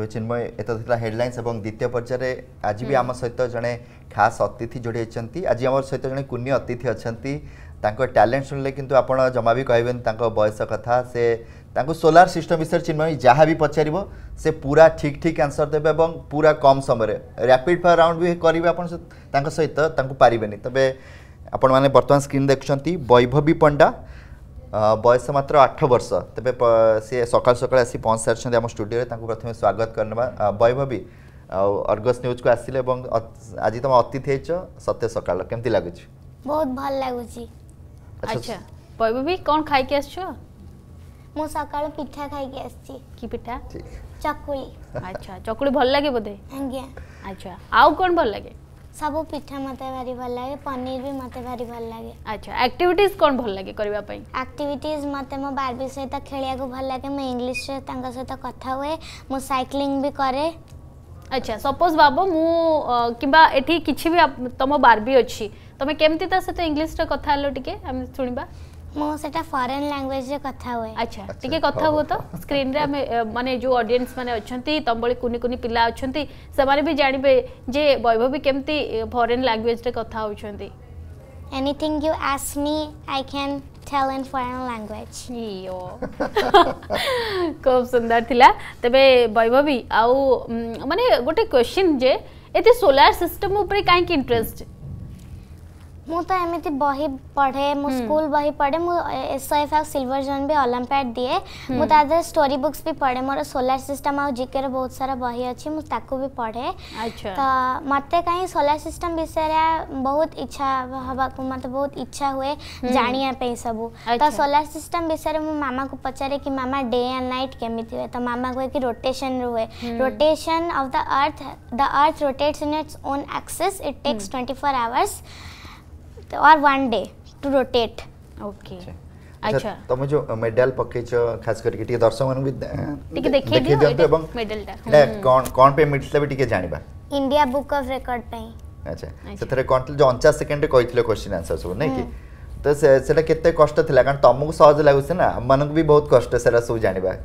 ତେବେ ଚିନ୍ମୟ ଏତତ ଥିଲା ହେଡ଼ଲାଇନ୍ସ ଏବଂ ଦ୍ୱିତୀୟ ପର୍ଯ୍ୟାୟରେ ଆଜି ବି ଆମ ସହିତ ଜଣେ ଖାସ୍ ଅତିଥି ଯୋଡ଼ି ହୋଇଛନ୍ତି ଆଜି ଆମ ସହିତ ଜଣେ କୁନ୍ୟ ଅତିଥି ଅଛନ୍ତି ତାଙ୍କ ଟ୍ୟାଲେଣ୍ଟ ଶୁଣିଲେ କିନ୍ତୁ ଆପଣ ଜମା ବି କହିବେନି ତାଙ୍କ ବୟସ କଥା ସେ ତାଙ୍କୁ ସୋଲାର ସିଷ୍ଟମ୍ ବିଷୟରେ ଚିନ୍ମୟ ଯାହା ବି ପଚାରିବ ସେ ପୁରା ଠିକ୍ ଠିକ୍ ଆନ୍ସର୍ ଦେବେ ଏବଂ ପୁରା କମ୍ ସମୟରେ ର୍ୟାପିଡ଼ ଫାୟାର ରାଉଣ୍ଡ ବି କରିବେ ଆପଣ ତାଙ୍କ ସହିତ ତାଙ୍କୁ ପାରିବେନି ତେବେ ଆପଣମାନେ ବର୍ତ୍ତମାନ ସ୍କ୍ରିନ୍ ଦେଖୁଛନ୍ତି ବୈଭବୀ ପଣ୍ଡା বয়স মাত্ৰ 8 বছৰ তebe সে সকাল-সকাল assi পোন সৰছোঁ আমি ষ্টুডিঅৰ তাক প্ৰথমে স্বাগতম কৰিব বয়ভবী অৰ্গাস নিউজ কো আসিলে আৰু আজি তোমা অতিথেছ সত্য সকাল কেমতে লাগিছে বহুত ভাল লাগিছে আচ্ছা বয়ভবী কোন খাই গৈ আছছোঁ মই সকাল পিঠা খাই গৈ আছোঁ কি পিঠা ঠিক চকুলী আচ্ছা চকুলী ভাল লাগে বদে আজ্ঞে আচ্ছা আৰু কোন ভাল লাগে সব পিঠা মতো ভারি ভাল লাগে পনির বি মতো ভারি ভাল লাগে আচ্ছা আক্টিভিটিজ কোন ভাল লাগে করিবা পাই আক্টিভিটিজ মতে মো বারবি সহিত খেলিয়াকু ভাল লাগে মো ইংলিশ রে তাঙ্ক সহিত কথা হুয়ে মো সাইক্লিং বি করে আচ্ছা সপোজ বাবু মু কিংবা এটি কিছু বি তোম বারবি অছি তুমি কেমতি তা সহিত ইংলিশ রে কথা হলো টিকে আমি শুনিবা ମୁଁ ସେଟା ଫରେନ୍ ଲାଙ୍ଗୁଏଜରେ କଥା ହୁଏ ଆଚ୍ଛା ଟିକେ କଥା ହୁଅ ତ ସ୍କ୍ରିନ୍ରେ ଆମେ ମାନେ ଯେଉଁ ଅଡିଏନ୍ସ ମାନେ ଅଛନ୍ତି ତମ ଭଳି କୁନି କୁନି ପିଲା ଅଛନ୍ତି ସେମାନେ ବି ଜାଣିବେ ଯେ ବୈଭବୀ କେମିତି ଫରେନ୍ ଲାଙ୍ଗୁଏଜରେ କଥା ହେଉଛନ୍ତି anything you ask me I can tell in foreign language. Yo. খুব সুন্দর থিলা তবে বৈভবী আউ মানে গোটে কোশ্চিন যে এতে সোলার সিস্টম উপরে কাইকি ইন্টারেস্ট मुझे बही पढ़े मु स्कूल बही पढ़े मुझे सिल्वर जोन भी अलम्पैड दिए मुझे स्टोरी बुक्स भी पढ़े मोर सोलार सिस्टम आ जिके बहुत सारा बही अच्छी मुझे भी पढ़े तो मत कहीं सोलार सिस्टम विषय बहुत इच्छा हवा को मत बहुत इच्छा हुए जानापे सब तो सोलार सिस्टम विषय में मामा को पचारे कि मामा डे एंड नाइट केमी हुए तो मामा कहे कि रोटेसन हुए rotation of the earth the earth rotates in its own axis it takes twenty four hours તો ઓર one day to rotate okay અચ્છા તમે જો મેડલ પકેચ ખાસ કરી ટીકે દર્શક માનુ બી ટીકે દેખી દિયો એટલે મેડલ ટા એટલે કોણ કોણ પે મિલતા બી ટીકે જાણવા ઇન્ડિયા બુક ઓફ રેકોર્ડ પે અચ્છા ସେଥିରେ કોણ જો 49 સેકન્ડ રે કહીଥିଲେ ક્વેશ્ચન આન્સર સબ નહીં કે તો સેટા કેતે કષ્ટ થિલા કારણ તમકુ સહજ લાગુસે ના મનકુ બી બહુત કષ્ટ સેરા સબ જાણવા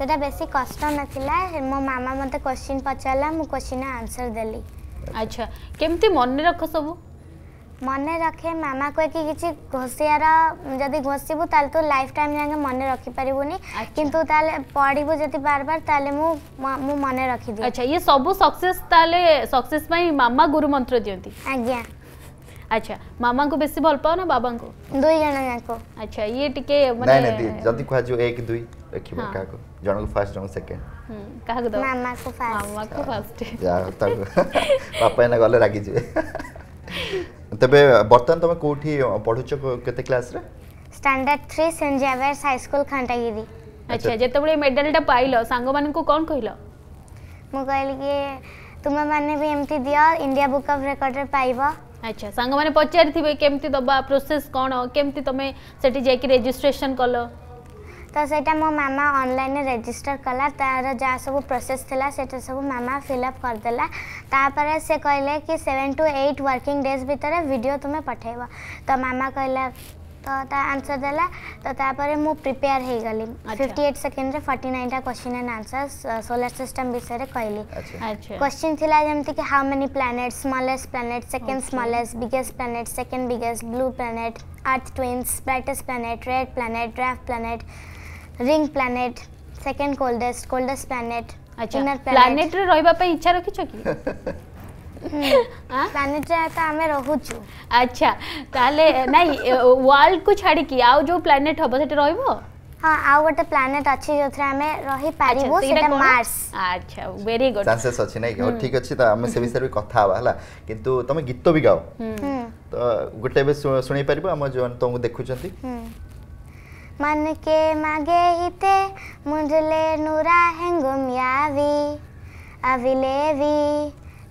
সেটা বেশি কষ্ট নথিলা মো মামা মতে কোশ্চিন পচারলা মু কোশ্চিন আনসার দেলি আচ্ছা কেমতি মনে রাখ সবু মনে রাখে মামা কয়ে কি কিছু ঘষিয়ার যদি ঘষিবু তাহলে তো লাইফ টাইম যাকে মনে রখিপারিবুনি কিন্তু তাহলে পড়িবু যদি বারবার তাহলে মু মু মনে রাখি দিই আচ্ছা ইয়ে সবু সাকসেস তাহলে সাকসেস পাই মামা গুরু মন্ত্র দিয়ন্তি আজ্ঞা আচ্ছা মামা কো বেশি ভাল পাও না বাবা কো দুই জন যাকো আচ্ছা ইয়ে টিকে মানে না না যদি কোয়া যে 1 2 রাখিব কাকো জনক ফার্স্ট জনক সেকেন্ড হুম কাকো দাও মামা কো ফার্স্ট মামা কো ফার্স্ট যা তা বাপা এনা গলে রাগি যাবে তবে বর্তমান তুমি কোঠি পড়ুছ কেতে ক্লাস রে standard 3 Saint Xavier's High School Khandagiri আচ্ছা যেতবেলে মেডালটা পাইল সাঙ্গ মানকু কোন কইল মু কইলি কি তুমি মানে বি এমতি দিও ইন্ডিয়া বুক অফ রেকর্ড রে পাইব আচ্ছা সাঙ্গ মানে পচারি থিবে কেমতি দবা প্রসেস কোন কেমতি তুমি সেটি যাই কি রেজিস্ট্রেশন কলো ତ ସେଇଟା ମୋ ମାମା ଅନଲାଇନ୍ରେ ରେଜିଷ୍ଟର କଲା ତା'ର ଯାହା ସବୁ ପ୍ରୋସେସ୍ ଥିଲା ସେଇଟା ସବୁ ମାମା ଫିଲ୍ଅପ୍ କରିଦେଲା ତାପରେ ସେ କହିଲେ କି seven to eight working days video ଭିଡ଼ିଓ ତୁମେ ପଠାଇବ ତ ମାମା କହିଲା ତ ତା ଆନ୍ସର ଦେଲା ତ ତାପରେ ମୁଁ ପ୍ରିପେୟାର ହେଇଗଲି ଫିଫ୍ଟି ଏଇଟ୍ ସେକେଣ୍ଡରେ ଫର୍ଟି ନାଇନ୍ଟା question and answer solar system ବିଷୟରେ କହିଲି କ୍ୱେଶ୍ଚିନ୍ ଥିଲା ଯେମିତିକି how many planet smallest planet second smallest biggest planet second biggest blue planet earth twins brightest planet red planet dwarf planet ring planet second coldest coldest planet ଆଚ୍ଛା ପ୍ଲାନେଟ୍ରେ ରହିବା ପାଇଁ ଇଚ୍ଛା ରଖିଛ କି ପ୍ଲାନେଟ୍ରେ ତ ଆମେ ରହୁଛୁ ଆଚ୍ଛା ତାହେଲେ ନାଇଁ ୱାର୍ଲଡକୁ ଛାଡ଼ିକି ଆଉ ଯେଉଁ ପ୍ଲାନେଟ୍ ହେବ ସେଠି ରହିବ हाँ आउ गोटे प्लानेट अछि जोथरे हमें रही पारिबो सेटा मार्स अच्छा वेरी गुड चांसेस अछि नै कि ठीक अछि त हम से विषय रे कथा हबा हला किंतु तमे गीत भी गाओ त गोटे बे सुनै पारिबो हम जोन तो देखु छथि मन के मागे हिते मुंडले नूरा हेंगुम यावी अविलेवी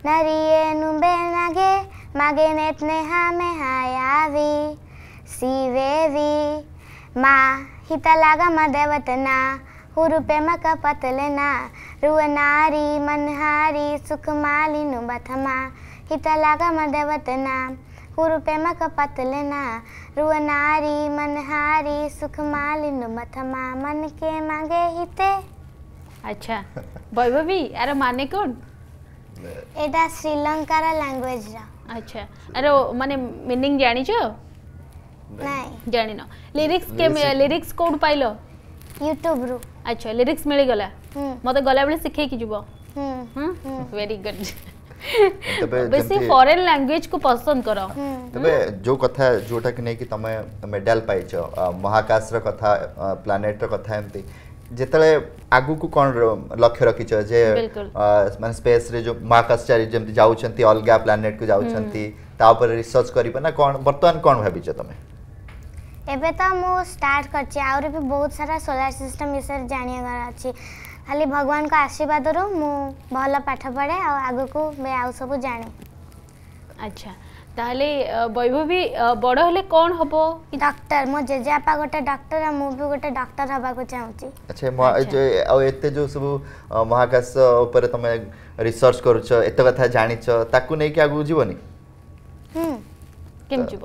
नरिये नुबे नागे मागे नेतने हमें हायावी सीवेवी मा हिता हितलागा मदेवतना हुरुपे मक पतलना रुअनारी मनहारी सुखमाली नुबथमा हितलागा मदेवतना कुरु प्रेम कपतल ना रुअनारी मनहारी सुख मालिन मथमा मन के मांगे हिते अच्छा वैभवी यार माने कौन एटा श्रीलंकार लैंग्वेज रा अच्छा अरे माने मीनिंग जानी छो नहीं जानी ना लिरिक्स के लिरिक्स कोड पाइलो यूट्यूब रो अच्छा लिरिक्स मिल गला हम्म। मते गला बेले सिखे की जुबो hmm hmm very hmm. Good बेसी फॉरेन लैंग्वेज को पसंद करो तबे जो कथा जोटा कि नहीं कि तमे मेडल पाई छ महाकाश रो कथा प्लैनेट रो कथा एंती जेतले आगु को कोन लक्ष्य रखी छ जे माने स्पेस रे जो महाकाशचारी जेंती जाउ छंती अलगा प्लैनेट को जाउ छंती ता ऊपर रिसर्च करिबे ना कोन वर्तमान कोन भाबी छ तमे एबे त मो स्टार्ट कर छ आउर भी बहुत सारा सोलर सिस्टम इसर जानिया गरा छ ଖାଲି ଭଗବାନଙ୍କ ଆଶୀର୍ବାଦରୁ ମୁଁ ଭଲ ପାଠ ପଢ଼େ ଆଉ ଆଗକୁ ଆଉ ସବୁ ଜାଣେ ଆଚ୍ଛା ତାହେଲେ ବୈଭବୀ ବଡ଼ ହେଲେ କ'ଣ ହବ ଡକ୍ଟର ମୋ ଜେଜେବାପା ଗୋଟେ ଡକ୍ଟର ଆଉ ମୁଁ ବି ଗୋଟେ ଡକ୍ଟର ହେବାକୁ ଚାହୁଁଛି ଆଚ୍ଛା ଆଉ ଏତେ ଯେଉଁ ସବୁ ମହାକାଶ ଉପରେ ତମେ ରିସର୍ଚ୍ଚ କରୁଛ ଏତେ କଥା ଜାଣିଛ ତାକୁ ନେଇକି ଆଗକୁ ଯିବନି କେମିତି ଯିବ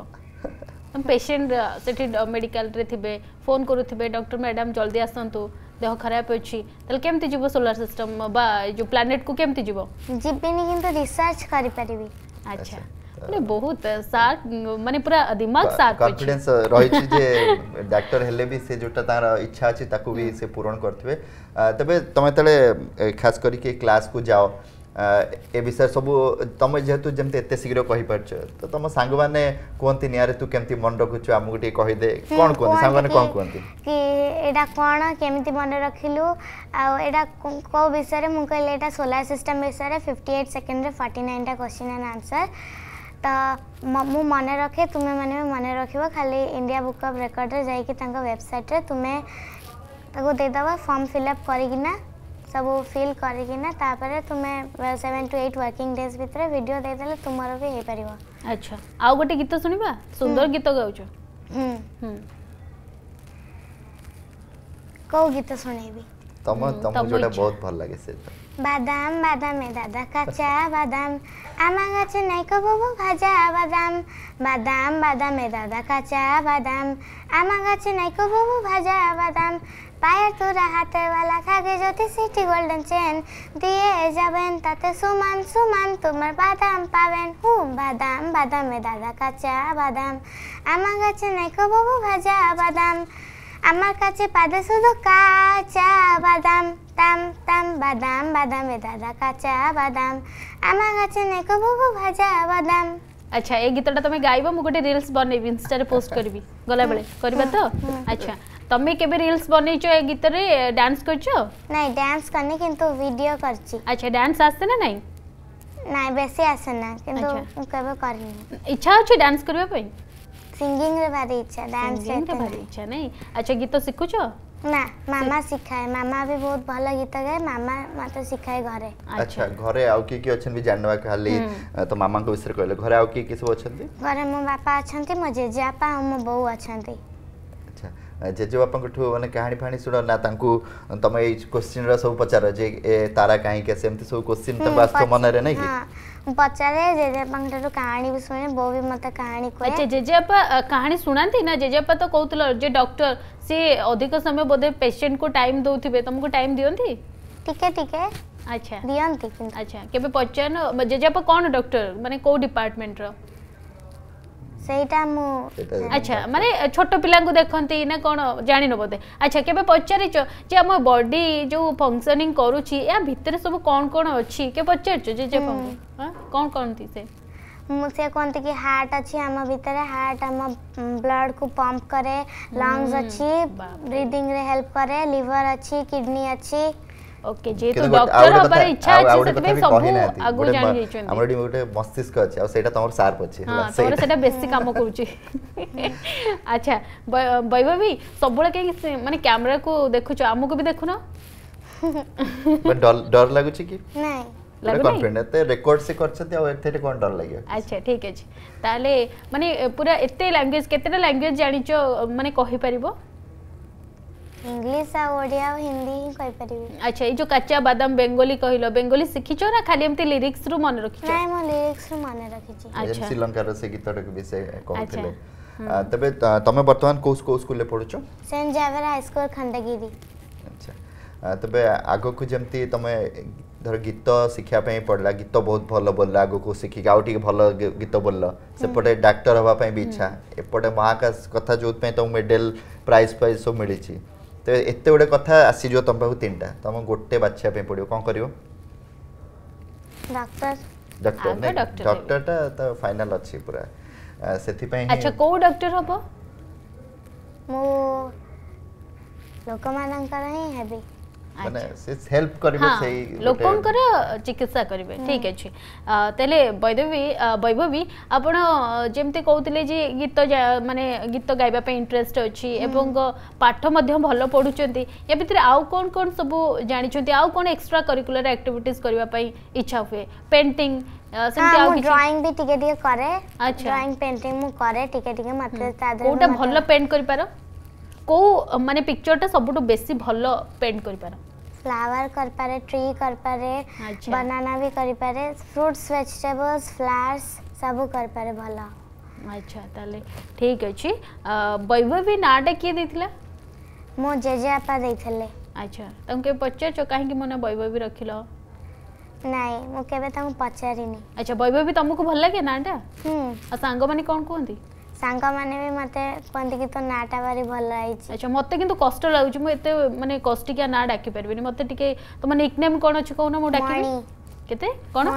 ପେସେଣ୍ଟ ସେଠି ମେଡ଼ିକାଲରେ ଥିବେ ଫୋନ୍ କରୁଥିବେ ଡକ୍ଟର ମ୍ୟାଡ଼ାମ୍ ଜଲ୍ଦି ଆସନ୍ତୁ দেহ খারাপ অছি তাহলে কেমতি যাব সোলার সিস্টম বা যে প্ল্যানেট কু কেমতি যাব জিবিনি কিন্তু রিসার্চ করি পারিবি আচ্ছা মানে বহুত সার্ক মানে পুরা দিমাগ সার্ক কনফিডেন্স রয়েছে যে ডাক্তার হেলে বি সে যেটা তার ইচ্ছা আছে তাকে বি সে পূরণ করতে তবে তুমি তাহলে খাস করি ক্লাস কু যাও ए विषय सब तुम जेहेतु जमी एत शीघ्र कहीपारच तो तुम सांग मैंने कहते निरे तू केमती मन रखुच आमको टे कौन कहते सांग कौन कहते कि एटा कौन केमती मन रखिलु आ को विषय मुझे कहले सोलार सिस्टम विषय फिफ्टी एट सेकेंड फर्टी नाइनटा क्वेश्चन एंड आंसर तो मु मन रखे तुम्हें मैंने मन रख खाली इंडिया बुक अफ रेकर्ड जाइए तुम्हें देदेव फर्म फिलअप करना ସବୁ ଫିଲ୍ କରିକିନା ତାପରେ ତୁମେ seven to eight working days video ଭିଡ଼ିଓ ଦେଇଦେଲେ ତୁମର ବି ହେଇପାରିବ ଆଚ୍ଛା ଆଉ ଗୋଟେ ଗୀତ ଶୁଣିବା ସୁନ୍ଦର ଗୀତ ଗାଉଛ ହୁଁ କୋଉ ଗୀତ ଶୁଣେଇବି ତମ ତମକୁ ଯୋଉଟା ବହୁତ ଭଲ ଲାଗେ ସେଇଟା বাদাম বাদামে দাদা কাঁচা বাদাম আমার কাছে নাইকো বাবু ବାଦାମ ବାଦାମ বাদাম বাদামে দাদা কাঁচা বাদাম আমার কাছে নাইকো বাবু ভাজা ବାଦାମ পায়ে তোরা হাতের বেলা থাকে যদি সিটি গোল্ডেন চেন দিয়ে যাবেন তাতে সুমান সুমান তোমার বাদাম পাবেন হু বাদাম বাদামে দাদা কাঁচা বাদাম আমার কাছে নাইকো বাবু ভাজা বাদাম আমার কাছে পাদে শুধু কাঁচা বাদাম তাম তাম বাদাম বাদামে দাদা কাঁচা বাদাম আমার কাছে নেকো বাবু ভাজা বাদাম আচ্ছা এই গীতটা তুমি গাইব মু গোটে রিলস বনেইবি ইনস্টারে পোস্ট আচ্ছা। করবি গলা করিবা তো আচ্ছা তুমি কেবে রিলস বনাইছো এই গীতরে ডান্স করছো নাই ডান্স করনি কিন্তু ভিডিও করছি আচ্ছা ডান্স আসছে না নাই নাই বেশি আসে না কিন্তু কেবে করনি ইচ্ছা আছে ডান্স করবে পাই সিঙ্গিং রে ভারি ইচ্ছা ডান্স রে ভারি ইচ্ছা নাই আচ্ছা গীত শিখুছো না মামা শিখায় মামা भी बहुत भल गीत गाए मामा मते सिखाए घरे अच्छा घरे आउ की की अछन भी जानवा खाली तो मामा को विषय कहले घरे आउ की की सब अछन घरे मो बापा अछन मो जेजेपा मो बऊ अछन जेजेबापाठू मैंने कहानी फाणी शुण ना तुम ये क्वेश्चन रो पचार जे ए तारा कहीं सब क्वेश्चन तुम आस मन रे नहीं कि पचारे जेजेबापाठू कहानी भी शुणे बो भी मत कहानी को अच्छा जेजेबा कहानी सुनांती ना जेजेबा तो कहतल जे डॉक्टर से अधिक समय बोधे पेशेंट को टाइम दोथिबे तुमको टाइम दियंती टिके टिके अच्छा दियंती अच्छा पचार पचान जेजेबा कोन डॉक्टर माने को डिपार्टमेंट रहा सेटा मु अच्छा माने छोटो पिला को देखंती ने कोन जानि नबो दे अच्छा केबे पचारी छ जे हम बॉडी जो फंक्शनिंग करू छी या भितरे सब कोन कोन अछि के पचार छ जे जे हां कोन कोनती से मु से कोनती कि हार्ट अछि हम भितरे हार्ट हम ब्लड को पंप करे लंग्स अछि ब्रीदिंग रे हेल्प करे लिवर अछि किडनी अछि ଓକେ ଯେହେତୁ ଡକ୍ଟର ହବାର ଇଚ୍ଛା ଅଛି ସେଥିପାଇଁ ସବୁ ଆଗକୁ ଜାଣି ଯାଇଛନ୍ତି ଆମର ଏଠି ଗୋଟେ ମସ୍ତିଷ୍କ ଅଛି ଆଉ ସେଇଟା ତମର ସାର୍ପ ଅଛି ହଁ ତମର ସେଇଟା ବେଶୀ କାମ କରୁଛି ଆଚ୍ଛା ବୈଭବୀ ସବୁବେଳେ କାହିଁକି ମାନେ କ୍ୟାମେରାକୁ ଦେଖୁଛ ଆମକୁ ବି ଦେଖୁନ ଡର ଲାଗୁଛି କି ନାଇଁ रेकॉर्ड से करछथि आ एथे कोन डर लागे अच्छा ठीक अछि ताले माने पूरा एते लैंग्वेज केतेटा लैंग्वेज जानिचो माने कहि परिबो इंग्लिश आ ओडिया और हिंदी ही कहि परबी अच्छा ए जो कच्चा बादाम बेंगोली कहलो बेंगोली सिखिचो ना खाली हमते लिरिक्स रु मन रखिचो नाही मो लिरिक्स रु मन रखिचो अच्छा श्रीलंका रे से गीत रे विषय कहथले तबे तमे वर्तमान कोस को स्कूल ले पढुचो Saint Xavier High School Khandagiri अच्छा तबे आगो को जमती तमे ଧର ଗୀତ ଶିଖିବା ପାଇଁ ପଡ଼ିଲା ଗୀତ ବହୁତ ଭଲ ବୋଲିଲା ଆଗକୁ ଶିଖିକି ଆଉ ଟିକେ ଭଲ ଗୀତ ବୋଲିଲ ସେପଟେ ଡାକ୍ତର ହେବା ପାଇଁ ବି ଇଚ୍ଛା ଏପଟେ ମହାକାଶ କଥା ଯେଉଁଥିପାଇଁ ତୁମକୁ ମେଡ଼େଲ ପ୍ରାଇଜ୍ ଫ୍ରାଇଜ୍ ତ ଏତେ ଗୁଡ଼ିଏ କଥା ଆସିଯିବ ତୁମ ପାଖକୁ ତିନିଟା ତୁମ ଗୋଟେ ବାଛିବା ପାଇଁ ପଡ଼ିବ କ'ଣ କରିବ ଡକ୍ଟର ନାଇଁ ଡକ୍ଟରଟା ତ ଫାଇନାଲ ଅଛି ପୁରା ସେଥିପାଇଁ ଆଚ୍ଛା କୋଉ ଡକ୍ଟର ହବ ମୁଁ ଲୋକମାନଙ୍କର ହିଁ ହେବି ମାନେ ସେ ହେଲ୍ପ କରିବେ ସେଇ ଲୋକଙ୍କର ଚିକିତ୍ସା କରିବେ ଠିକ ଅଛି ତାହେଲେ ବୈଦବୀ ବୈଭବୀ ଆପଣ ଯେମିତି କହୁଥିଲେ ଯେ ଗୀତ ମାନେ ଗୀତ ଗାଇବା ପାଇଁ ଇଣ୍ଟରେଷ୍ଟ ଅଛି ଏବଂ ପାଠ ମଧ୍ୟ ଭଲ ପଢ଼ୁଛନ୍ତି ୟା ଭିତରେ ଆଉ କ'ଣ କ'ଣ ସବୁ ଜାଣିଛନ୍ତି ଆଉ କ'ଣ ଏକ୍ସଟ୍ରା କରିକୁଲାର ଆକ୍ଟିଭିଟିଜ କରିବା ପାଇଁ ଇଚ୍ଛା ହୁଏ ପେଣ୍ଟିଂ ସେମିତି ଆଉ କିଛି ଡ୍ରଇଂ ବି ଟିକେ ଟିକେ କରେ ଆଚ୍ଛା ଡ୍ରଇଂ ପେଣ୍ଟିଂ ମୁଁ କରେ ଟିକେ ଟିକେ ମାତ୍ର ତା ଦେହରେ କୋଉଟା ଭଲ ପେଣ୍ଟ କରିପାର को माने पिक्चर टा सबुटु बेसी भलो पेंट करि पारो फ्लावर कर पारे ट्री कर पारे बनाना भी कर पारे फ्रूट्स वेजिटेबल्स फ्लावर्स सब कर पारे भलो अच्छा ताले ठीक अछि वैभवी नाटा के देथिला मो जेजेपा देथिले अच्छा तुम के पचार छो काहे कि मने वैभवी रखिलो ନାଇଁ ମୁଁ କେବେ ତାଙ୍କୁ ପଚାରିନି ଆଚ୍ଛା ବୈଭବୀ ତମକୁ ଭଲ ଲାଗେ ନାଁଟା ଆଉ ସାଙ୍ଗମାନେ କ'ଣ କୁହନ୍ତି ସାଙ୍ଗମାନେ ବି ମୋତେ କୁହନ୍ତି କି ତୋ ନାଁଟା ଭାରି ଭଲ ହେଇଛି ଆଚ୍ଛା ମୋତେ କିନ୍ତୁ କଷ୍ଟ ଲାଗୁଛି ମୁଁ ଏତେ ମାନେ କଷ୍ଟିକିଆ ନାଁ ଡାକି ପାରିବିନି ମୋତେ ଟିକେ ତୁମ ନିକ୍ ନେମ୍ କ'ଣ ଅଛି କହୁନ ମୁଁ ଡାକିବି କେତେ କ'ଣ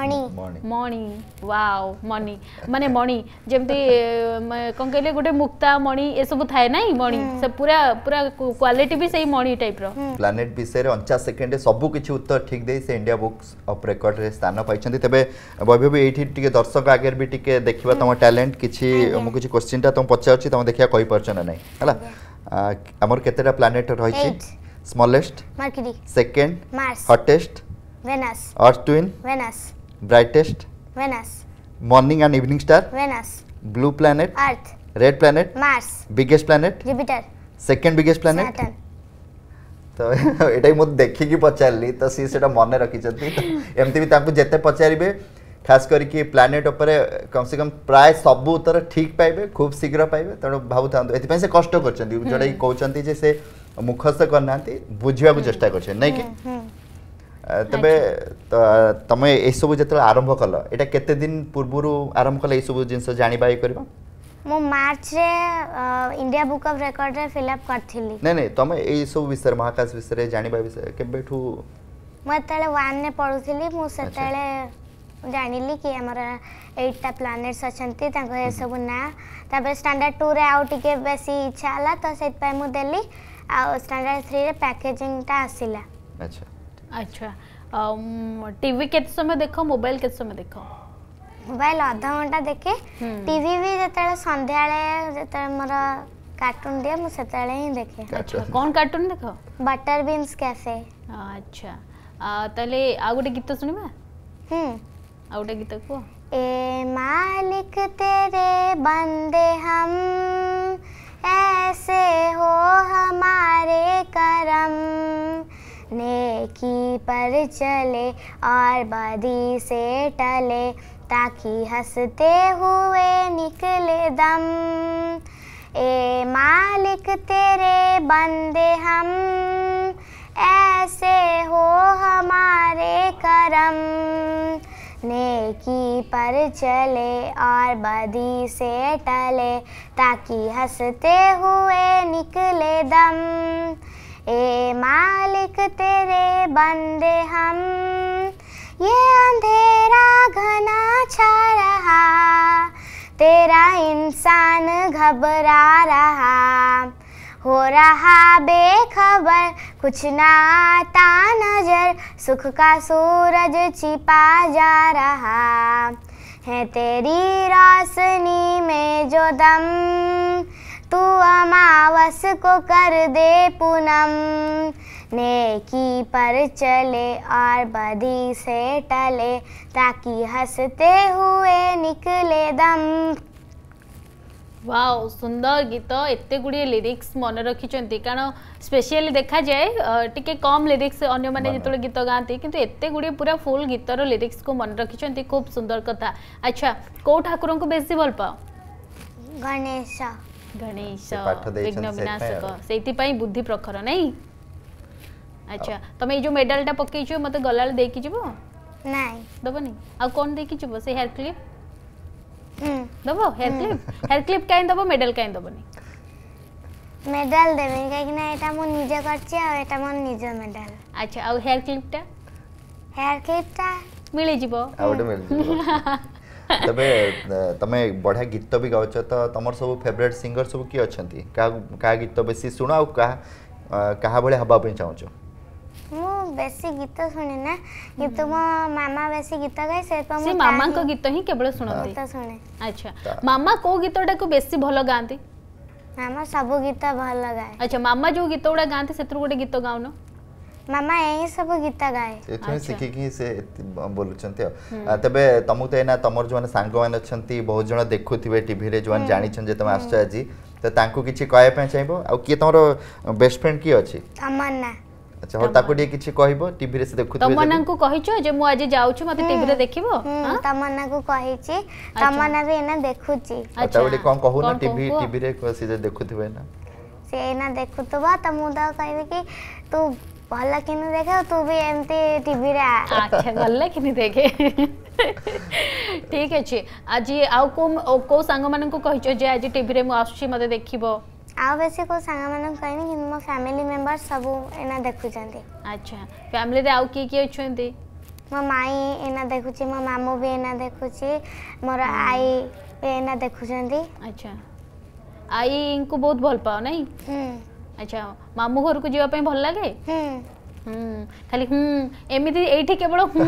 ମଣି ୱାଓ ମଣି ମାନେ ମଣି ଯେମିତି କ'ଣ କହିଲେ ଗୋଟେ ମୁକ୍ତା ମଣି ଏସବୁ ଥାଏ ନାଇଁ ମଣି ସେ ପୁରା ପୁରା କ୍ୱାଲିଟି ବି ସେଇ ମଣି ଟାଇପ୍ର ପ୍ଲାନେଟ୍ ବିଷୟରେ ଅଣଚାଶ ସେକେଣ୍ଡରେ ସବୁ କିଛି ଉତ୍ତର ଠିକ୍ ଦେଇ ସେ ଇଣ୍ଡିଆ ବୁକ୍ସ ଅଫ୍ ରେକର୍ଡରେ ସ୍ଥାନ ପାଇଛନ୍ତି ତେବେ ବୈଭବ ଏଇଠି ଟିକେ ଦର୍ଶକ ଆଗରେ ବି ଟିକେ ଦେଖିବା ତମ ଟ୍ୟାଲେଣ୍ଟ କିଛି ମୁଁ କିଛି କ୍ୱେଶ୍ଚିନ୍ଟା ତମକୁ ପଚାରୁଛି ତମେ ଦେଖିବା କହିପାରୁଛ ନା ନାହିଁ ହେଲା ଆମର କେତେଟା ପ୍ଲାନେଟ୍ ରହିଛି smallest second hottest Venus. Earth twin. Venus. Brightest. Venus. Morning and evening star. Venus. Blue planet. Earth. Red planet. Mars. Biggest planet. Jupiter. Second biggest planet. Saturn. ତ ଏଇଟା ମୁଁ ଦେଖିକି ପଚାରିଲି ତ ସିଏ ସେଇଟା ମନେ ରଖିଛନ୍ତି ଏମିତି ବି ତାଙ୍କୁ ଯେତେ ପଚାରିବେ ଖାସ୍ କରିକି ପ୍ଲାନେଟ୍ ଉପରେ କମ୍ ସେ କମ୍ ପ୍ରାୟ ସବୁ ଉତ୍ତର ଠିକ୍ ପାଇବେ ଖୁବ୍ ଶୀଘ୍ର ପାଇବେ ତେଣୁ ଭାବୁଥାନ୍ତୁ ଏଥିପାଇଁ ସେ କଷ୍ଟ କରିଛନ୍ତି ଯେଉଁଟାକି କହୁଛନ୍ତି ଯେ ସେ ମୁଖସ୍ଥ କରିନାହାନ୍ତି ବୁଝିବାକୁ ଚେଷ୍ଟା କରିଛନ୍ତି ନାଇଁ କି ତେବେ ତମେ ଏସବୁ ଯେତେବେଳେ ଆରମ୍ଭ କଲ ଏଇଟା କେତେ ଦିନ ପୂର୍ବରୁ ଆରମ୍ଭ କଲ ଏସବୁ ଜିନିଷ ଜାଣିବା ଇଏ କରିବା ମୁଁ ମାର୍ଚ୍ଚରେ ଇଣ୍ଡିଆ ବୁକ୍ ଅଫ୍ ରେକର୍ଡରେ ଫିଲ୍ଅପ୍ କରିଥିଲି ନାଇଁ ନାଇଁ ତମେ ଏଇ ସବୁ ବିଷୟରେ ମହାକାଶ ବିଷୟରେ ଜାଣିବା ବିଷୟରେ କେବେଠୁ ମୁଁ ଯେତେବେଳେ ୱାନ୍ରେ ପଢ଼ୁଥିଲି ମୁଁ ସେତେବେଳେ ଜାଣିଲି କି ଆମର ଏଇଟଟା ପ୍ଲାନେଟ୍ସ ଅଛନ୍ତି ତାଙ୍କ ଏସବୁ ନାଁ ତାପରେ ଷ୍ଟାଣ୍ଡାର୍ଡ଼ ଟୁରେ ଆଉ ଟିକେ ବେଶୀ ଇଚ୍ଛା ହେଲା ତ ସେଥିପାଇଁ ମୁଁ ଦେଲି ଆଉ ଷ୍ଟାଣ୍ଡାର୍ଡ଼ ଥ୍ରୀରେ ପ୍ୟାକେଜିଂଟା ଆସିଲା ଆଚ୍ଛା আচ্ছা টিভি কেতে সময় দেখো মোবাইল কেতে সময় দেখো মোবাইল আধা ঘন্টা দেখে টিভি বি যেতবে সন্ধ্যাবেলে যেতবে মোর কার্টুন দিয়ে মু সেতবে হি দেখে আচ্ছা কোন কার্টুন দেখো বাটার বিনস ক্যাফে আচ্ছা তাহলে আউ গোটে গীত শুনিবা হুম আউ গোটে গীত কো ए मालिक तेरे बंदे हम ऐसे हो हमारे करम नेकी पर चले और बदी से टले ताकि हंसते हुए निकले दम ए मालिक तेरे बंदे हम ऐसे हो हमारे करम नेकी पर चले और बदी से टले ताकि हंसते हुए निकले दम ए मालिक तेरे बंदे हम ये अंधेरा घना छा रहा तेरा इंसान घबरा रहा हो रहा बेखबर कुछ ना आता नजर सुख का सूरज छिपा जा रहा है तेरी रोशनी में जो दम तू अमावस को कर दे पूनम नेकी पर चले और बदी से टले ताकि हंसते हुए निकले दम वाओ सुंदर गीत एत गुड़िए लिरिक्स मन रखिंट कारण स्पेशली देखा जाए टी कम लिरिक्स अगर मैंने जो गीत गाँति कितु एत गुड़े पूरा फुल गीतर लिरिक्स को मन रखिंट खूब सुंदर कथा अच्छा कौ ठाकुर को बेस भल पाओ गणेश गणेश विघ्न विनाशक से बुद्धि प्रखर नहीं ଆଚ୍ଛା ତମେ ଏଇ ଯୋଉ ମେଡାଲଟା ପକେଇଛ ମତେ ଗଲାବେଳେ ଦେଇକି ଯିବ ନାଇଁ ଦବନି ଆଉ କ'ଣ ଦେଇକି ଯିବ ସେ ହେୟାର କ୍ଲିପ୍ ଦବ ହେୟାର କ୍ଲିପ୍ ହେୟାର କ୍ଲିପ୍ କାଇଁ ଦବ ମେଡାଲ କାଇଁ ଦବନି ମେଡାଲ ଦେବି କାହିଁକି ନା ଏଟା ମୁଁ ନିଜେ କରିଛି ଆଉ ଏଟା ମୋ ନିଜ ମେଡାଲ ଆଚ୍ଛା ଆଉ ହେୟାର କ୍ଲିପ୍ଟା ହେୟାର କ୍ଲିପ୍ଟା ମିଳିଯିବ ଆଉ ଗୋଟେ ମିଳିଯିବ ତେବେ ତମେ ବଢ଼ିଆ ଗୀତ ବି ଗାଉଛ ତ ତମର ସବୁ ଫେଭରେଟ୍ ସିଙ୍ଗର ସବୁ କିଏ ଅଛନ୍ତି କାହା କାହା ଗୀତ ବେଶୀ ଶୁଣ ଆଉ କାହା କାହା ଭଳି ହେବା ପାଇଁ ଚାହୁଁଛ ମୁଁ ବେଶୀ ଗୀତ ଶୁଣେ ନା କିନ୍ତୁ ମୋ ମାମା ବେଶୀ ଗୀତ ଗାଏ ସେଥିପାଇଁ ମୁଁ ମାମାଙ୍କ ଗୀତ ହିଁ କେବଳ ଶୁଣନ୍ତି ଗୀତ ଶୁଣେ ଆଚ୍ଛା ମାମା କୋଉ ଗୀତଟାକୁ ବେଶୀ ଭଲ ଗାଆନ୍ତି ମାମା ସବୁ ଗୀତ ଭଲ ଗାଏ ଆଚ୍ଛା ମାମା ଯୋଉ ଗୀତ ଗୁଡ଼ା ଗାଆନ୍ତି ସେଥିରୁ ଗୋଟେ ଗୀତ ଗାଉନ ମାମା ଏହି ସବୁ ଗୀତ ଗାଏ ଏଥିପାଇଁ ଶିଖିକି ସେ ବୋଲୁଛନ୍ତି ଆଉ ତେବେ ତମକୁ ତ ଏଇନା ତମର ଯୋଉମାନେ ସାଙ୍ଗମାନେ ଅଛନ୍ତି ବହୁତ ଜଣ ଦେଖୁଥିବେ ଟିଭିରେ ଯୋଉମାନେ ଜାଣିଛନ୍ତି ଯେ ତମେ ଆସୁଛ ଆଜି ତ ତାଙ୍କୁ କିଛି କହିବା ପାଇଁ ଚାହିଁବ ଆଉ କିଏ ତମର ବେଷ୍ଟ ଫ୍ରେଣ୍ଡ କିଏ ଅଛି ଅମରନା আচ্ছা হ্যাঁ তাকু দিয়ে কিছু কইব টিভি রে সে দেখুতে তমন্না কো কইছো যে মু আজ যাউছু মতে টিভি রে দেখিবো তমন্না কো কইছি তমন্না বি এনা দেখুছি আচ্ছা ওটি কোন কহু না টিভি টিভি রে সে দেখুতিবে না সে এনা দেখুতবা তা মু দা কইবে কি তু ଭଲ କିନି ଦେଖେ ତୁ ବି ଏମିତି ଟିଭିରେ ଆଚ୍ଛା ଭଲ କିନି ଦେଖେ ଠିକ ଅଛି ଆଜି ଆଉ କୋଉ କୋଉ ସାଙ୍ଗମାନଙ୍କୁ କହିଛ ଯେ ଆଜି ଟିଭିରେ ମୁଁ ଆସୁଛି ମତେ ଦେଖିବ ଆଉ ବେଶୀ କେଉଁ ସାଙ୍ଗମାନଙ୍କୁ କହିନି କିନ୍ତୁ ମୋ ଫ୍ୟାମିଲି ମେମ୍ବର ସବୁ ଏଇନା ଦେଖୁଛନ୍ତି ଆଚ୍ଛା ଫ୍ୟାମିଲିରେ ଆଉ କିଏ କିଏ ଅଛନ୍ତି ମୋ ମାଇଁ ଏଇନା ଦେଖୁଛି ମୋ ମାମୁଁ ବି ଏଇନା ଦେଖୁଛି ମୋର ଆଈ ବି ଏଇନା ଦେଖୁଛନ୍ତି ଆଚ୍ଛା ଆଈଙ୍କୁ ବହୁତ ଭଲ ପାଅ ନାଇଁ ଆଚ୍ଛା ମାମୁଁ ଘରକୁ ଯିବା ପାଇଁ ଭଲ ଲାଗେ ଖାଲି ହୁଁ ଏମିତି ଏଇଠି କେବଳ ହୁଁ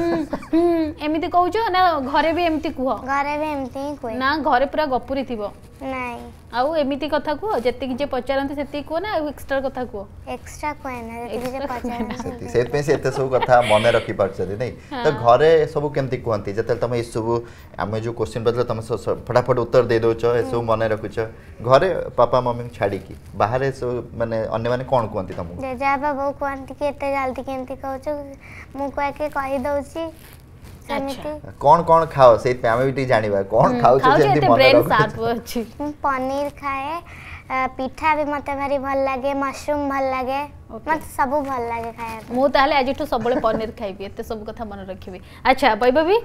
ହୁଁ ଏମିତି କହୁଛ ନା ଘରେ ବି ଏମିତି କୁହ ଘରେ ବି ଏମିତି ହିଁ କୁହେ ନା ଘରେ ପୁରା ଗପୁରି ଥିବ नहीं आउ एमिती कथा को जति कि जे पचारंती सेती को ना एक्स्ट्रा कथा को एक्स्ट्रा को ना जति जे पचारंती सेत पे सब कथा मने रखी परचदी नहीं हाँ। तो घरे सब केमती कोंती जते तमे ई सब हम जो क्वेश्चन बदल तमे फटाफट उत्तर दे दोचो ए सब मने रखुचो घरे पापा मम्मी छाडी की बाहर सब माने अन्य माने कोन कोंती तमे जे जा बाबू कोंती के एते जल्दी केमती कहउचो मु को के कहि दउची कौन कौन खाओ से आम भी जाना कौन खाओ पनीर खाए পিঠা বি মতে ভারি ভাল লাগে মাশরুম ভাল লাগে মতে সব ভাল লাগে খাই মু তাহলে আজিঠু সবলে পনির খাইবি এতে সব কথা মনে রাখিবি আচ্ছা বৈভবী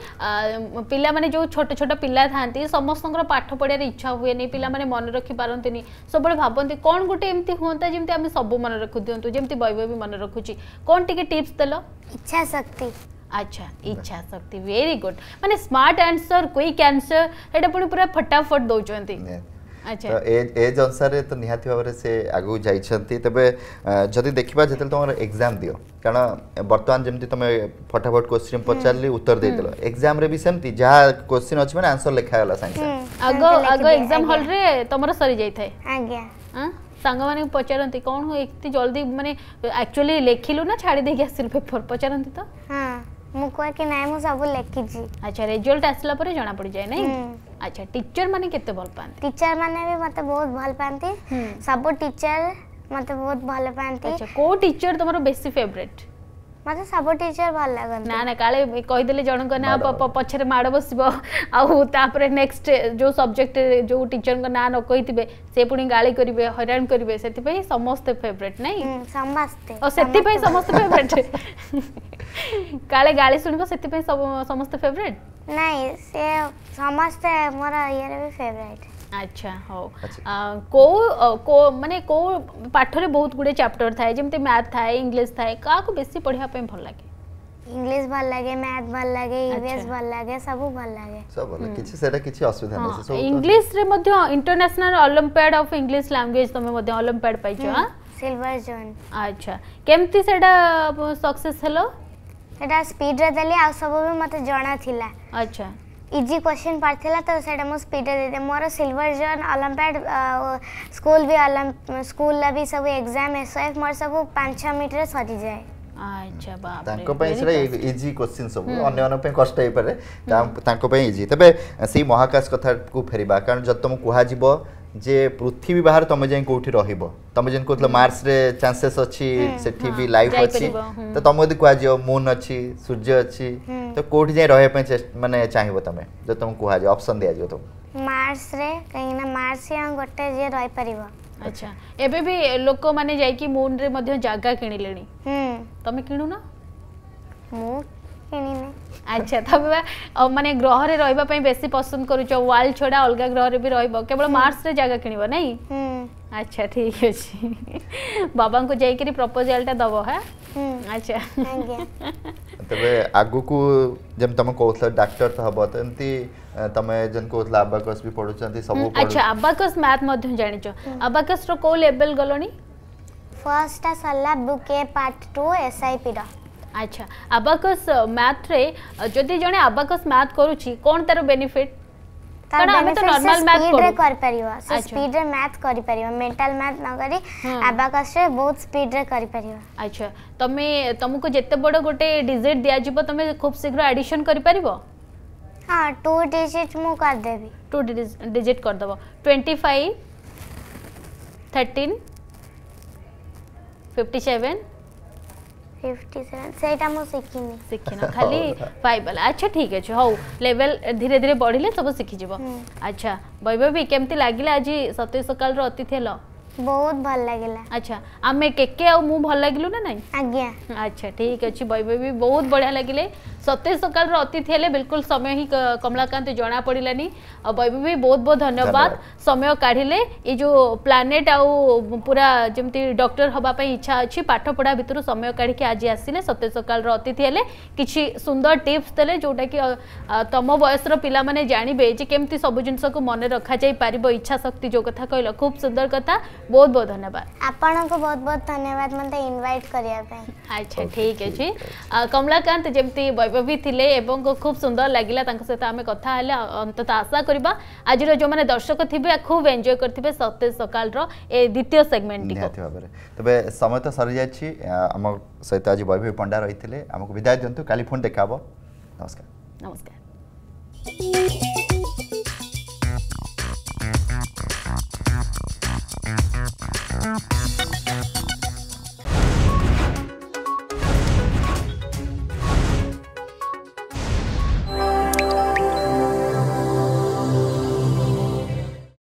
পিলা মানে যে ছোট ছোট পিলা থাকি সমস্তর পাঠ পড়ার ইচ্ছা হুয়ে নি পিলা মানে মনে রাখি পারতে নি সবলে ভাবতে কোন গোটে এমতি হুঁতা যেমতি আমি সব মনে রাখু দিও যেমতি বৈভবী মনে রাখুছি কোন টিকে টিপস দেল ইচ্ছা শক্তি আচ্ছা ইচ্ছা শক্তি ভেরি গুড মানে স্মার্ট আনসর কুইক আনসর এটা পুনি পুরা ফটাফট দৌচন্তি আচ্ছা এজ এজ অনুসারে তো নিহাতি ভাবে সে আগু যাইছন্তি তবে যদি দেখিবা যেতে তোমার এক্সাম দিও কারণ বর্তমান যেমতি তুমি ফটাফট কোশ্চিন পচারলি উত্তর দেইতল এক্সাম রে বি সেমতি যা কোশ্চিন আছে মানে আনসর লেখা গলা সাইন্স আগ আগ এক্সাম হল রে তোমার সরি যাইতাই আজ্ঞা হ্যাঁ ସାଙ୍ଗମାନେ ପଚାରନ୍ତି କ'ଣ ଏତେ ଜଲ୍ଦି ମାନେ ଆକ୍ଚୁଆଲି ଲେଖିଲୁ ନା ଛାଡ଼ି ଦେଇକି ଆସିଲୁ ପେପର୍ ପଚାରନ୍ତି ତ ହଁ ମୁଁ କୁହେ କି ନାଇଁ ମୁଁ ସବୁ ଲେଖିଛି ଆଚ୍ଛା ରେଜଲ୍ଟ ଆସିଲା ପରେ ଜଣା ପଡ଼ିଯାଏ ନାଇଁ ଆଚ୍ଛା ଟିଚର ମାନେ କେତେ ଭଲ ପାଆନ୍ତି ଟିଚର ମାନେ ବି ମୋତେ ବହୁତ ଭଲ ପାଆନ୍ତି ସବୁ ଟିଚର ମୋତେ ବହୁତ ଭଲ ପାଆନ୍ତି ଆଚ୍ଛା କୋଉ ଟିଚର ତମର ବେଶୀ ଫେଭରେଟ୍ ମୋତେ ସବୁ ଟିଚର ଭଲ ଲାଗନ୍ତି ନା ନା କାଳେ କହିଦେଲେ ଜଣଙ୍କ ନାଁ ପଛରେ ମାଡ଼ ବସିବ ଆଉ ତାପରେ ନେକ୍ସଟ ଯେଉଁ ସବଜେକ୍ଟ ଯେଉଁ ଟିଚରଙ୍କ ନାଁ ନ କହିଥିବେ ସେ ପୁଣି ଗାଳି କରିବେ ହଇରାଣ କରିବେ ସେଥିପାଇଁ ସମସ୍ତେ ଫେଭରେଟ୍ ନାଇଁ ସମସ୍ତେ ଓ ସେଥିପାଇଁ ସମସ୍ତେ ଫେଭରେଟ୍ କାଳେ ଗାଳି ଶୁଣିବ ସେଥିପାଇଁ ସମସ୍ତେ ଫେଭରେଟ୍ नहीं से समझते हैं मोरा ये भी फेवरेट আচ্ছা হও কো কো মানে কো পাঠরে বহুত গুড়ে চ্যাপ্টর থাকে যেমতে ম্যাথ থাকে ইংলিশ থাকে কাকু বেশি পড়িয়া পাই ভাল লাগে ইংলিশ ভাল লাগে ম্যাথ ভাল লাগে ইভিএস ভাল লাগে সব ভাল লাগে সব ভাল কিছু সেটা কিছু অসুবিধা নাই সব ইংলিশ রে মধ্য international olympiad of English language তুমি মধ্য অলিম্পিয়াড পাইছো হ্যাঁ সিলভার জোন আচ্ছা কেমতি সেটা সাকসেস হলো এটা স্পিড রে দেলি আর সব বি মতে জানা থিলা আচ্ছা ইজি কোশ্চেন পার্ট থিলা তো সেটা মু স্পিড রে দেদে মোর সিলভার জোন অলিম্পিয়াড স্কুল বি স্কুল লা বি সব এক্সাম এসএফ মোর সব 5 মিনিট রে সরি যায় আচ্ছা বাপ তাঙ্ক পাই সেটা ইজি কোশ্চিন সব অন্য অন্য পাই কষ্ট হই পারে তাঙ্ক পাই ইজি তবে সেই মহাকাশ কথা কু ফেরিবা কারণ যত তুমি কুহা যিব যে পৃথিবী বাহারে তুমি যাই কোটি রহব তুমি যেন কହୁଥିଲ মার্স রে চান্সেস অছি সেটি বি লাইফ অছি তো তুমি যদি কুয়া যাও মুন অছি সূর্য অছি তো কোটি যাই রহে পে মানে চাহিব তুমি যে তুমি কুয়া যাও অপশন দিয়া যাও তুমি মার্স রে কাইনা মার্স হে গটে যে রহি পারিব আচ্ছা এবে বি লোক মানে যাই কি মুন রে মধ্য জায়গা কিনিলেনি হুম তুমি কিনু না মু আচ্ছা তবে মানে গ্রহরে রহবা পাই বেশি পছন্দ করুছ ওয়াল ছড়া অলগা গ্রহরে বি রহব কেবল মার্স রে জায়গা কিনিব নাই আচ্ছা ঠিক আছে বাবাঙ্কু যাইকি প্রপোজালটা দব হ্যাঁ আচ্ছা তবে আগুকু যেম তুমি কৌতল ডাক্তার তো হব তো এমতি তুমি যেন কৌতল আবাকস বি পড়ুচন্তি সব আচ্ছা আবাকস ম্যাথ মধ্য জানিছো আবাকস রো কো লেভেল গলনি ফার্স্ট টা সল্লা বুকে পার্ট 2 এসআইপি রা আচ্ছা আবাকস ম্যাথরে যদি জনে আবাকস ম্যাথ করুছি কোন তার বেনিফিট কারণ আমি তো নরমাল ম্যাথ করি করি পারিবা সে স্পিড রে ম্যাথ করি পারিবা মেন্টাল ম্যাথ ন করি আবাকস রে বহুত স্পিড রে করি পারিবা আচ্ছা তুমি তোমাকে যেতে বড় গোটে ডিজিট দিয়া যিব তুমি খুব শীঘ্র এডিশন করি পারিবা हाँ टू डिजिट मु कर देबी टू डिजिट कर दबो 25 13 57 57 ସେଇଟା ମୁଁ ଶିଖିନି ଶିଖିନ ଖାଲି ବାଇବଲ ଆଚ୍ଛା ଠିକ୍ ଅଛି ହଉ ଲେଭେଲ ଧୀରେ ଧୀରେ ବଢ଼ିଲେ ସବୁ ଶିଖିଯିବ ଆଚ୍ଛା ବୈଭବୀ କେମିତି ଲାଗିଲା ଆଜି ସତ୍ୟ ସକାଳର ଅତିଥି ହେଲ ବହୁତ ଭଲ ଲାଗିଲା ଆଚ୍ଛା ଆମେ କେକେ ଆଉ ମୁଁ ଭଲ ଲାଗିଲୁ ନା ନାଇଁ ଆଜ୍ଞା ଆଚ୍ଛା ଠିକ୍ ଅଛି ବୈଭବୀ ବହୁତ ବଢ଼ିଆ ଲାଗିଲେ सतेज सकाल अतिथि हेले बिल्कुल समय ही कमलाकांत जना पड़ानी वैभवी भी बहुत बहुत धन्यवाद समय काढ़ले ये जो प्लानेट आउ पूरा जमी डक्टर हाँपी इच्छा अच्छी पाठपढ़ा भितर समय काढ़ आज आसने सतेज सकाल अतिथि हेले कि सुंदर टीप्स दे जोटा कि तुम बयस पे जानवे केमती सब जिन मन रखा जापर इच्छा शक्ति जो कथ कह खूब सुंदर कथा बहुत बहुत धन्यवाद आपको बहुत बहुत धन्यवाद मतलब इनवैट करने अच्छा ठीक अच्छे कमलाकांत जमी ବି ଥିଲେ ଏବଂ ଖୁବ୍ ସୁନ୍ଦର ଲାଗିଲା ତାଙ୍କ ସହିତ ଆମେ କଥା ହେଲେ ଅନ୍ତତଃ ଆଶା କରିବା ଆଜିର ଯେଉଁମାନେ ଦର୍ଶକ ଥିବେ ଖୁବ୍ ଏନ୍ଜୟ କରିଥିବେ ସତେଜ ସକାଳର ଏ ଦ୍ୱିତୀୟ ସେଗମେଣ୍ଟ ନିହାତି ଭାବରେ ତେବେ ସମୟ ତ ସରିଯାଇଛି ଆମ ସହିତ ଆଜି ବୈଭବ ପଣ୍ଡା ରହିଥିଲେ ଆମକୁ ବିଦାୟ ଦିଅନ୍ତୁ କାଲି ଫୋନ୍ ଦେଖା ହେବ ନମସ୍କାର ନମସ୍କାର Thank you.